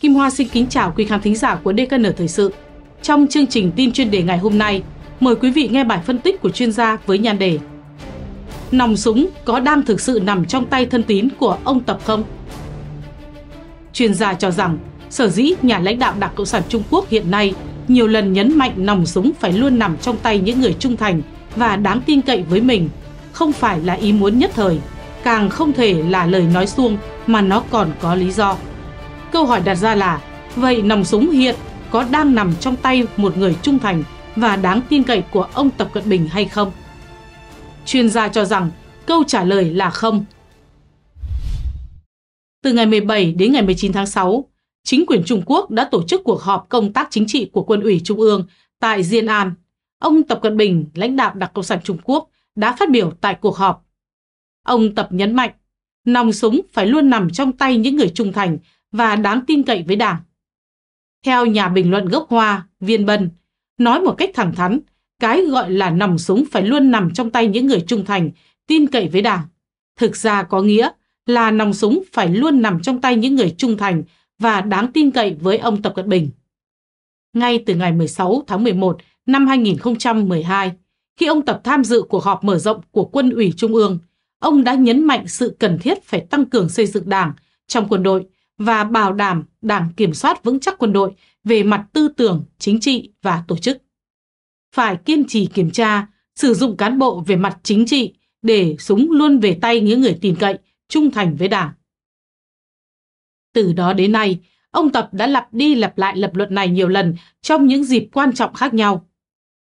Kim Hoa xin kính chào quý khán thính giả của DKN Thời sự. Trong chương trình tin chuyên đề ngày hôm nay, mời quý vị nghe bài phân tích của chuyên gia với nhan đề Nòng súng có đang thực sự nằm trong tay thân tín của ông Tập không? Chuyên gia cho rằng, sở dĩ nhà lãnh đạo Đảng Cộng sản Trung Quốc hiện nay nhiều lần nhấn mạnh nòng súng phải luôn nằm trong tay những người trung thành và đáng tin cậy với mình, không phải là ý muốn nhất thời, càng không thể là lời nói suông mà nó còn có lý do. Câu hỏi đặt ra là, vậy nòng súng hiện có đang nằm trong tay một người trung thành và đáng tin cậy của ông Tập Cận Bình hay không? Chuyên gia cho rằng câu trả lời là không. Từ ngày 17 đến ngày 19 tháng 6, chính quyền Trung Quốc đã tổ chức cuộc họp công tác chính trị của quân ủy Trung ương tại Diên An. Ông Tập Cận Bình, lãnh đạo Đảng Cộng sản Trung Quốc, đã phát biểu tại cuộc họp. Ông Tập nhấn mạnh, nòng súng phải luôn nằm trong tay những người trung thành và đáng tin cậy với Đảng. Theo nhà bình luận gốc Hoa, Viên Bân, nói một cách thẳng thắn, cái gọi là nòng súng phải luôn nằm trong tay những người trung thành, tin cậy với Đảng. Thực ra có nghĩa là nòng súng phải luôn nằm trong tay những người trung thành và đáng tin cậy với ông Tập Cận Bình. Ngay từ ngày 16 tháng 11 năm 2012, khi ông Tập tham dự cuộc họp mở rộng của Quân ủy Trung ương, ông đã nhấn mạnh sự cần thiết phải tăng cường xây dựng đảng trong quân đội – và bảo đảm Đảng kiểm soát vững chắc quân đội về mặt tư tưởng, chính trị và tổ chức. Phải kiên trì kiểm tra, sử dụng cán bộ về mặt chính trị để súng luôn về tay những người tin cậy, trung thành với Đảng. Từ đó đến nay, ông Tập đã lặp đi lặp lại lập luận này nhiều lần trong những dịp quan trọng khác nhau.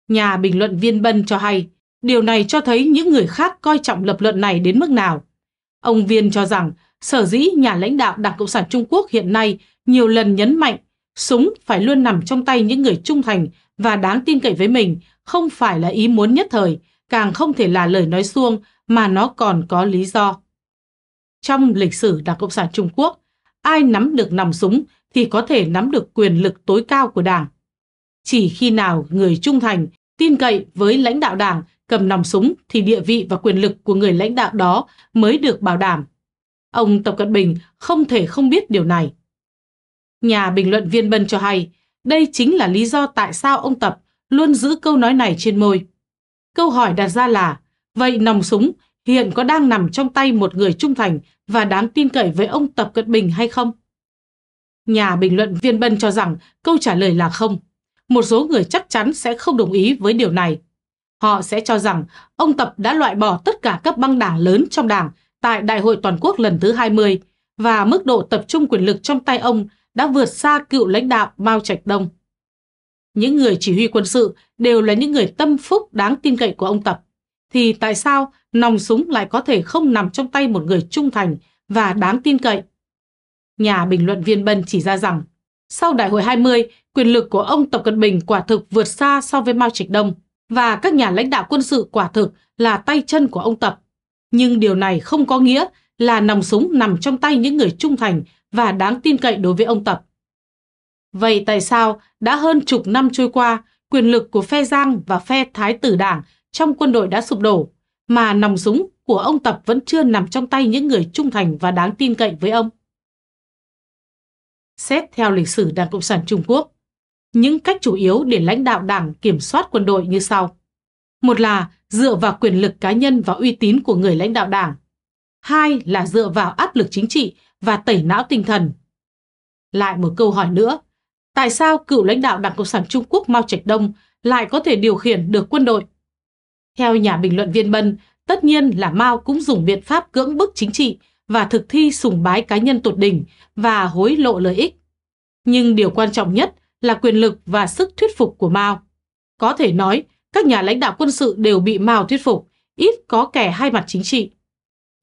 Nhà bình luận viên Bân cho hay, điều này cho thấy những người khác coi trọng lập luận này đến mức nào. Ông Viên cho rằng Sở dĩ nhà lãnh đạo Đảng Cộng sản Trung Quốc hiện nay nhiều lần nhấn mạnh súng phải luôn nằm trong tay những người trung thành và đáng tin cậy với mình không phải là ý muốn nhất thời, càng không thể là lời nói suông mà nó còn có lý do. Trong lịch sử Đảng Cộng sản Trung Quốc, ai nắm được nòng súng thì có thể nắm được quyền lực tối cao của Đảng. Chỉ khi nào người trung thành, tin cậy với lãnh đạo Đảng cầm nòng súng thì địa vị và quyền lực của người lãnh đạo đó mới được bảo đảm. Ông Tập Cận Bình không thể không biết điều này. Nhà bình luận viên Bân cho hay, đây chính là lý do tại sao ông Tập luôn giữ câu nói này trên môi. Câu hỏi đặt ra là, vậy nòng súng hiện có đang nằm trong tay một người trung thành và đáng tin cậy với ông Tập Cận Bình hay không? Nhà bình luận viên Bân cho rằng câu trả lời là không. Một số người chắc chắn sẽ không đồng ý với điều này. Họ sẽ cho rằng ông Tập đã loại bỏ tất cả các băng đảng lớn trong đảng tại Đại hội Toàn quốc lần thứ 20 và mức độ tập trung quyền lực trong tay ông đã vượt xa cựu lãnh đạo Mao Trạch Đông. Những người chỉ huy quân sự đều là những người tâm phúc đáng tin cậy của ông Tập. Thì tại sao nòng súng lại có thể không nằm trong tay một người trung thành và đáng tin cậy? Nhà bình luận viên Bân chỉ ra rằng, sau Đại hội 20, quyền lực của ông Tập Cận Bình quả thực vượt xa so với Mao Trạch Đông và các nhà lãnh đạo quân sự quả thực là tay chân của ông Tập. Nhưng điều này không có nghĩa là nòng súng nằm trong tay những người trung thành và đáng tin cậy đối với ông Tập. Vậy tại sao đã hơn chục năm trôi qua, quyền lực của phe Giang và phe Thái tử Đảng trong quân đội đã sụp đổ, mà nòng súng của ông Tập vẫn chưa nằm trong tay những người trung thành và đáng tin cậy với ông? Xét theo lịch sử Đảng Cộng sản Trung Quốc, những cách chủ yếu để lãnh đạo đảng kiểm soát quân đội như sau. Một là dựa vào quyền lực cá nhân và uy tín của người lãnh đạo đảng. Hai là dựa vào áp lực chính trị và tẩy não tinh thần. Lại một câu hỏi nữa, tại sao cựu lãnh đạo Đảng Cộng sản Trung Quốc Mao Trạch Đông lại có thể điều khiển được quân đội? Theo nhà bình luận viên Bân, tất nhiên là Mao cũng dùng biện pháp cưỡng bức chính trị và thực thi sùng bái cá nhân tột đỉnh và hối lộ lợi ích. Nhưng điều quan trọng nhất là quyền lực và sức thuyết phục của Mao. Có thể nói, các nhà lãnh đạo quân sự đều bị Mao thuyết phục, ít có kẻ hai mặt chính trị.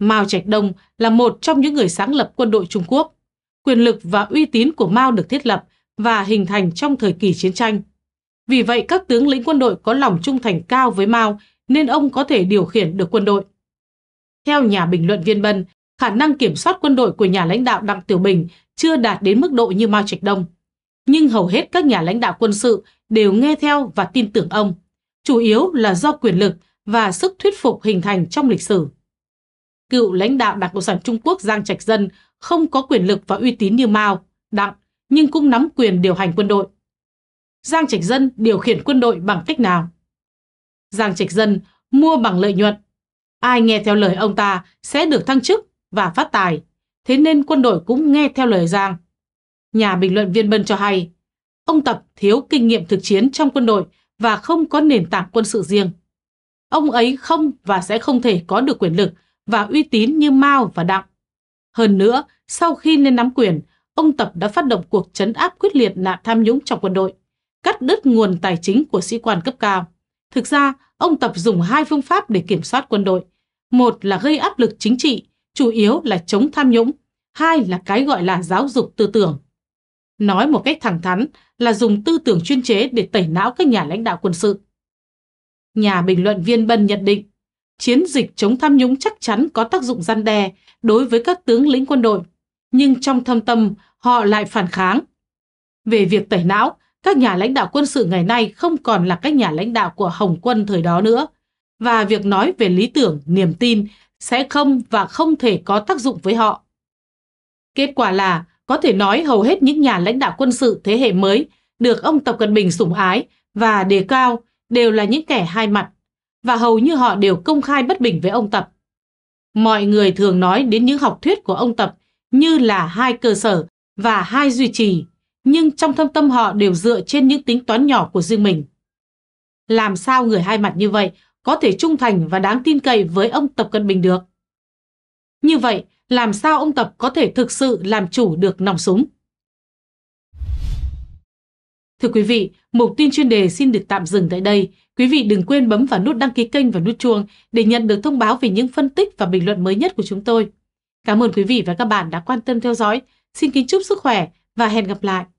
Mao Trạch Đông là một trong những người sáng lập quân đội Trung Quốc. Quyền lực và uy tín của Mao được thiết lập và hình thành trong thời kỳ chiến tranh. Vì vậy, các tướng lĩnh quân đội có lòng trung thành cao với Mao nên ông có thể điều khiển được quân đội. Theo nhà bình luận Viên Bân, khả năng kiểm soát quân đội của nhà lãnh đạo Đặng Tiểu Bình chưa đạt đến mức độ như Mao Trạch Đông. Nhưng hầu hết các nhà lãnh đạo quân sự đều nghe theo và tin tưởng ông chủ yếu là do quyền lực và sức thuyết phục hình thành trong lịch sử. Cựu lãnh đạo Đảng Cộng sản Trung Quốc Giang Trạch Dân không có quyền lực và uy tín như Mao, Đặng, nhưng cũng nắm quyền điều hành quân đội. Giang Trạch Dân điều khiển quân đội bằng cách nào? Giang Trạch Dân mua bằng lợi nhuận. Ai nghe theo lời ông ta sẽ được thăng chức và phát tài, thế nên quân đội cũng nghe theo lời Giang. Nhà bình luận viên Bân cho hay, ông Tập thiếu kinh nghiệm thực chiến trong quân đội và không có nền tảng quân sự riêng. Ông ấy không và sẽ không thể có được quyền lực và uy tín như Mao và Đặng. Hơn nữa, sau khi lên nắm quyền, ông Tập đã phát động cuộc chấn áp quyết liệt nạn tham nhũng trong quân đội, cắt đứt nguồn tài chính của sĩ quan cấp cao. Thực ra, ông Tập dùng hai phương pháp để kiểm soát quân đội. Một là gây áp lực chính trị, chủ yếu là chống tham nhũng. Hai là cái gọi là giáo dục tư tưởng. Nói một cách thẳng thắn, là dùng tư tưởng chuyên chế để tẩy não các nhà lãnh đạo quân sự. Nhà bình luận viên Bân nhận định, chiến dịch chống tham nhũng chắc chắn có tác dụng gian đe đối với các tướng lĩnh quân đội, nhưng trong thâm tâm họ lại phản kháng. Về việc tẩy não, các nhà lãnh đạo quân sự ngày nay không còn là các nhà lãnh đạo của Hồng quân thời đó nữa, và việc nói về lý tưởng, niềm tin sẽ không và không thể có tác dụng với họ. Kết quả là có thể nói hầu hết những nhà lãnh đạo quân sự thế hệ mới được ông Tập Cận Bình sủng ái và đề cao đều là những kẻ hai mặt và hầu như họ đều công khai bất bình với ông Tập. Mọi người thường nói đến những học thuyết của ông Tập như là hai cơ sở và hai duy trì, nhưng trong thâm tâm họ đều dựa trên những tính toán nhỏ của riêng mình. Làm sao người hai mặt như vậy có thể trung thành và đáng tin cậy với ông Tập Cận Bình được? Như vậy, làm sao ông Tập có thể thực sự làm chủ được nòng súng. Thưa quý vị, mục tin chuyên đề xin được tạm dừng tại đây. Quý vị đừng quên bấm vào nút đăng ký kênh và nút chuông để nhận được thông báo về những phân tích và bình luận mới nhất của chúng tôi. Cảm ơn quý vị và các bạn đã quan tâm theo dõi. Xin kính chúc sức khỏe và hẹn gặp lại.